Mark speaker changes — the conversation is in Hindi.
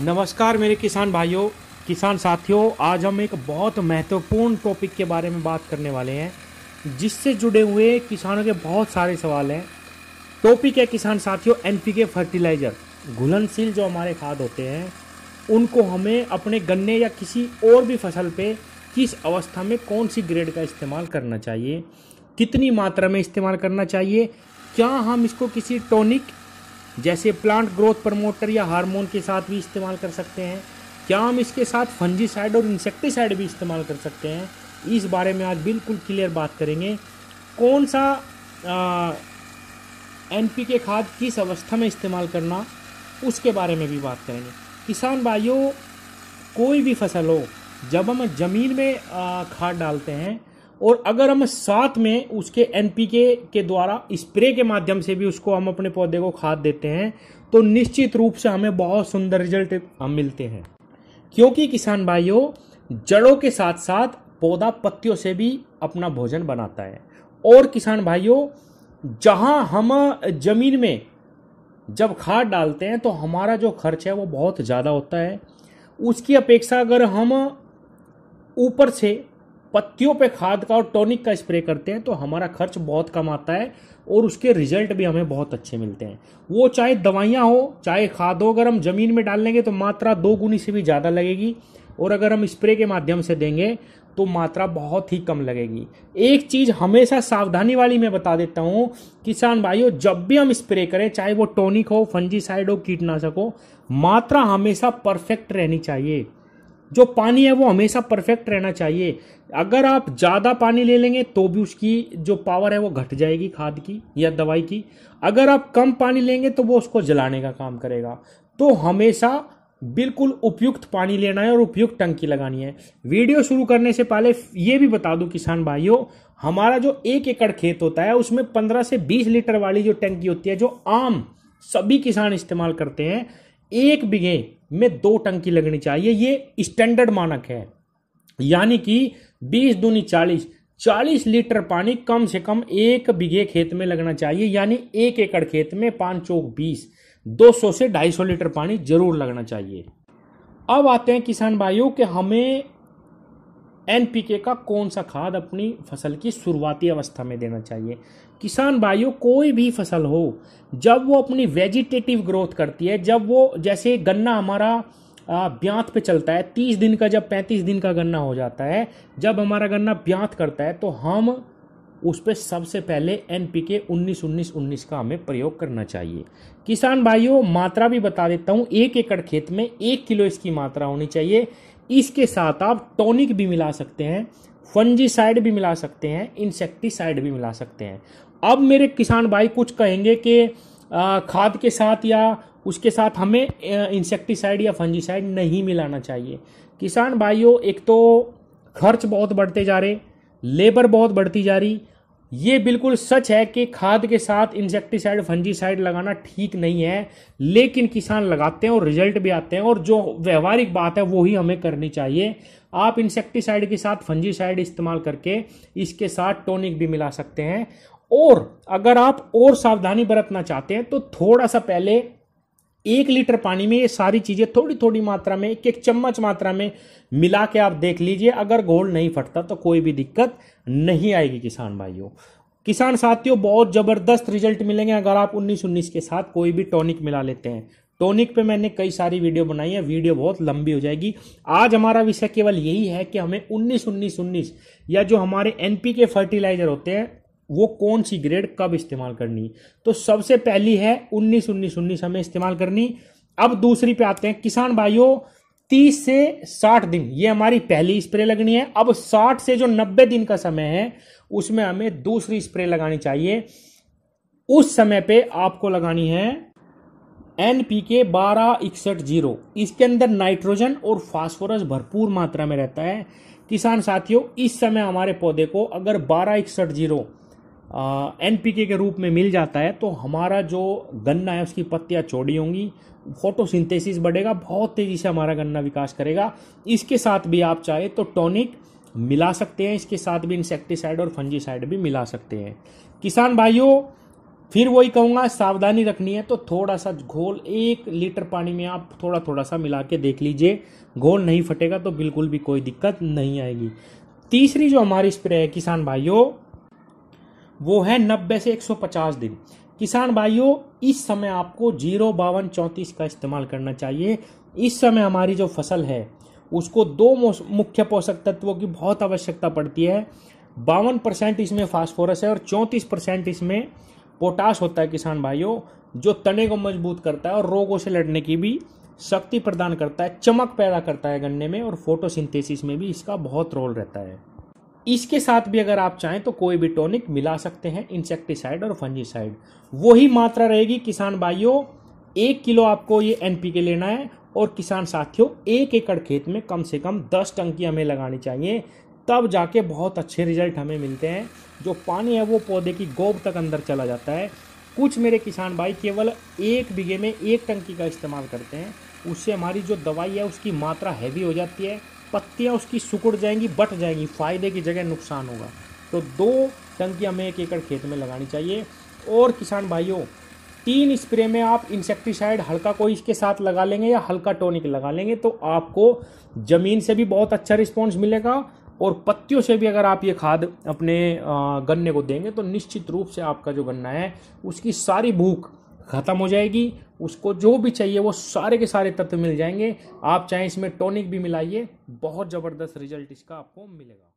Speaker 1: नमस्कार मेरे किसान भाइयों किसान साथियों आज हम एक बहुत महत्वपूर्ण टॉपिक के बारे में बात करने वाले हैं जिससे जुड़े हुए किसानों के बहुत सारे सवाल हैं टॉपिक है किसान साथियों एनपीके फर्टिलाइज़र घुलनशील जो हमारे खाद होते हैं उनको हमें अपने गन्ने या किसी और भी फसल पे किस अवस्था में कौन सी ग्रेड का इस्तेमाल करना चाहिए कितनी मात्रा में इस्तेमाल करना चाहिए क्या हम इसको किसी टॉनिक जैसे प्लांट ग्रोथ प्रमोटर या हार्मोन के साथ भी इस्तेमाल कर सकते हैं क्या हम इसके साथ फंजीसाइड और इंसेक्टिसाइड भी इस्तेमाल कर सकते हैं इस बारे में आज बिल्कुल क्लियर बात करेंगे कौन सा एन पी के खाद किस अवस्था में इस्तेमाल करना उसके बारे में भी बात करेंगे किसान भाइयों कोई भी फसल हो जब हम ज़मीन में खाद डालते हैं और अगर हम साथ में उसके एनपीके के द्वारा स्प्रे के माध्यम से भी उसको हम अपने पौधे को खाद देते हैं तो निश्चित रूप से हमें बहुत सुंदर रिजल्ट हम मिलते हैं क्योंकि किसान भाइयों जड़ों के साथ साथ पौधा पत्तियों से भी अपना भोजन बनाता है और किसान भाइयों जहां हम जमीन में जब खाद डालते हैं तो हमारा जो खर्च है वो बहुत ज़्यादा होता है उसकी अपेक्षा अगर हम ऊपर से पत्तियों पे खाद का और टॉनिक का स्प्रे करते हैं तो हमारा खर्च बहुत कम आता है और उसके रिजल्ट भी हमें बहुत अच्छे मिलते हैं वो चाहे दवाइयाँ हो चाहे खाद हो अगर हम ज़मीन में डाल लेंगे तो मात्रा दो गुनी से भी ज़्यादा लगेगी और अगर हम स्प्रे के माध्यम से देंगे तो मात्रा बहुत ही कम लगेगी एक चीज़ हमेशा सावधानी वाली मैं बता देता हूँ किसान भाइयों जब भी हम स्प्रे करें चाहे वो टॉनिक हो फंजीसाइड हो कीटनाशक हो मात्रा हमेशा परफेक्ट रहनी चाहिए जो पानी है वो हमेशा परफेक्ट रहना चाहिए अगर आप ज़्यादा पानी ले लेंगे तो भी उसकी जो पावर है वो घट जाएगी खाद की या दवाई की अगर आप कम पानी लेंगे तो वो उसको जलाने का काम करेगा तो हमेशा बिल्कुल उपयुक्त पानी लेना है और उपयुक्त टंकी लगानी है वीडियो शुरू करने से पहले ये भी बता दूं किसान भाइयों हमारा जो एक एकड़ खेत होता है उसमें पंद्रह से बीस लीटर वाली जो टंकी होती है जो आम सभी किसान इस्तेमाल करते हैं एक बीघे में दो टंकी लगनी चाहिए ये स्टैंडर्ड मानक है यानी कि बीस दूनी चालीस चालीस लीटर पानी कम से कम एक बीघे खेत में लगना चाहिए यानी एक एकड़ खेत में पांच चौक बीस दो सौ से ढाई सौ लीटर पानी जरूर लगना चाहिए अब आते हैं किसान भाइयों के हमें एनपीके का कौन सा खाद अपनी फसल की शुरुआती अवस्था में देना चाहिए किसान भाइयों कोई भी फसल हो जब वो अपनी वेजिटेटिव ग्रोथ करती है जब वो जैसे गन्ना हमारा ब्यांत पे चलता है तीस दिन का जब पैंतीस दिन का गन्ना हो जाता है जब हमारा गन्ना ब्यांत करता है तो हम उस पर सबसे पहले एन पी के उन्नीस उन्नीस उन्नीस का हमें प्रयोग करना चाहिए किसान भाइयों मात्रा भी बता देता हूँ एक एकड़ खेत में एक किलो इसकी मात्रा होनी चाहिए इसके साथ आप टॉनिक भी मिला सकते हैं फंजीसाइड भी मिला सकते हैं इंसेक्टिसाइड भी मिला सकते हैं अब मेरे किसान भाई कुछ कहेंगे कि खाद के साथ या उसके साथ हमें इंसेक्टिसाइड या फंजीसाइड नहीं मिलाना चाहिए किसान भाइयों एक तो खर्च बहुत बढ़ते जा रहे लेबर बहुत बढ़ती जा रही ये बिल्कुल सच है कि खाद के साथ इंसेक्टिसाइड फंजीसाइड लगाना ठीक नहीं है लेकिन किसान लगाते हैं और रिजल्ट भी आते हैं और जो व्यवहारिक बात है वो ही हमें करनी चाहिए आप इंसेक्टिसाइड के साथ फंजीसाइड इस्तेमाल करके इसके साथ टॉनिक भी मिला सकते हैं और अगर आप और सावधानी बरतना चाहते हैं तो थोड़ा सा पहले एक लीटर पानी में ये सारी चीज़ें थोड़ी थोड़ी मात्रा में एक एक चम्मच मात्रा में मिला के आप देख लीजिए अगर घोल नहीं फटता तो कोई भी दिक्कत नहीं आएगी किसान भाइयों किसान साथियों बहुत ज़बरदस्त रिजल्ट मिलेंगे अगर आप उन्नीस उन्नीस के साथ कोई भी टॉनिक मिला लेते हैं टॉनिक पे मैंने कई सारी वीडियो बनाई है वीडियो बहुत लंबी हो जाएगी आज हमारा विषय केवल यही है कि हमें उन्नीस उन्नीस उन्नीस या जो हमारे एनपी के फर्टिलाइजर होते हैं वो कौन सी ग्रेड कब इस्तेमाल करनी तो सबसे पहली है उन्नीस उन्नीस उन्नीस हमें इस्तेमाल करनी अब दूसरी पे आते हैं किसान भाइयों तीस से साठ दिन ये हमारी पहली स्प्रे लगनी है अब साठ से जो नब्बे दिन का समय है उसमें हमें दूसरी स्प्रे लगानी चाहिए उस समय पे आपको लगानी है एन पी के बारह इकसठ जीरो इसके अंदर नाइट्रोजन और फास्फोरस भरपूर मात्रा में रहता है किसान साथियों इस समय हमारे पौधे को अगर बारह इकसठ जीरो एन पी के रूप में मिल जाता है तो हमारा जो गन्ना है उसकी पत्तियाँ चौड़ी होंगी फोटोसिंथेसिस बढ़ेगा बहुत तेज़ी से हमारा गन्ना विकास करेगा इसके साथ भी आप चाहे तो टॉनिक मिला सकते हैं इसके साथ भी इंसेक्टिसाइड और फंजीसाइड भी मिला सकते हैं किसान भाइयों फिर वही कहूँगा सावधानी रखनी है तो थोड़ा सा घोल एक लीटर पानी में आप थोड़ा थोड़ा सा मिला के देख लीजिए घोल नहीं फटेगा तो बिल्कुल भी कोई दिक्कत नहीं आएगी तीसरी जो हमारी स्प्रे है किसान भाइयों वो है नब्बे से एक सौ पचास दिन किसान भाइयों इस समय आपको जीरो बावन चौंतीस का इस्तेमाल करना चाहिए इस समय हमारी जो फसल है उसको दो मुख्य पोषक तत्वों की बहुत आवश्यकता पड़ती है बावन परसेंट इसमें फास्फोरस है और चौंतीस परसेंट इसमें पोटास होता है किसान भाइयों जो तने को मजबूत करता है और रोगों से लड़ने की भी शक्ति प्रदान करता है चमक पैदा करता है गन्ने में और फोटोसिंथेसिस में भी इसका बहुत रोल रहता है इसके साथ भी अगर आप चाहें तो कोई भी टॉनिक मिला सकते हैं इंसेक्टिसाइड और फंजीसाइड वही मात्रा रहेगी किसान भाइयों एक किलो आपको ये एनपीके लेना है और किसान साथियों एक एकड़ खेत में कम से कम दस टंकी हमें लगानी चाहिए तब जाके बहुत अच्छे रिजल्ट हमें मिलते हैं जो पानी है वो पौधे की गोब तक अंदर चला जाता है कुछ मेरे किसान भाई केवल एक बीघे में एक टंकी का इस्तेमाल करते हैं उससे हमारी जो दवाई है उसकी मात्रा हैवी हो जाती है पत्तियाँ उसकी सुकुड़ जाएंगी बट जाएंगी फ़ायदे की जगह नुकसान होगा तो दो टंकी हमें एक एकड़ खेत में लगानी चाहिए और किसान भाइयों तीन स्प्रे में आप इंसेक्टिसाइड हल्का कोई इसके साथ लगा लेंगे या हल्का टॉनिक लगा लेंगे तो आपको ज़मीन से भी बहुत अच्छा रिस्पॉन्स मिलेगा और पत्तियों से भी अगर आप ये खाद अपने गन्ने को देंगे तो निश्चित रूप से आपका जो गन्ना है उसकी सारी भूख ख़त्म हो जाएगी उसको जो भी चाहिए वो सारे के सारे तत्व मिल जाएंगे आप चाहें इसमें टॉनिक भी मिलाइए बहुत ज़बरदस्त रिजल्ट इसका आपको मिलेगा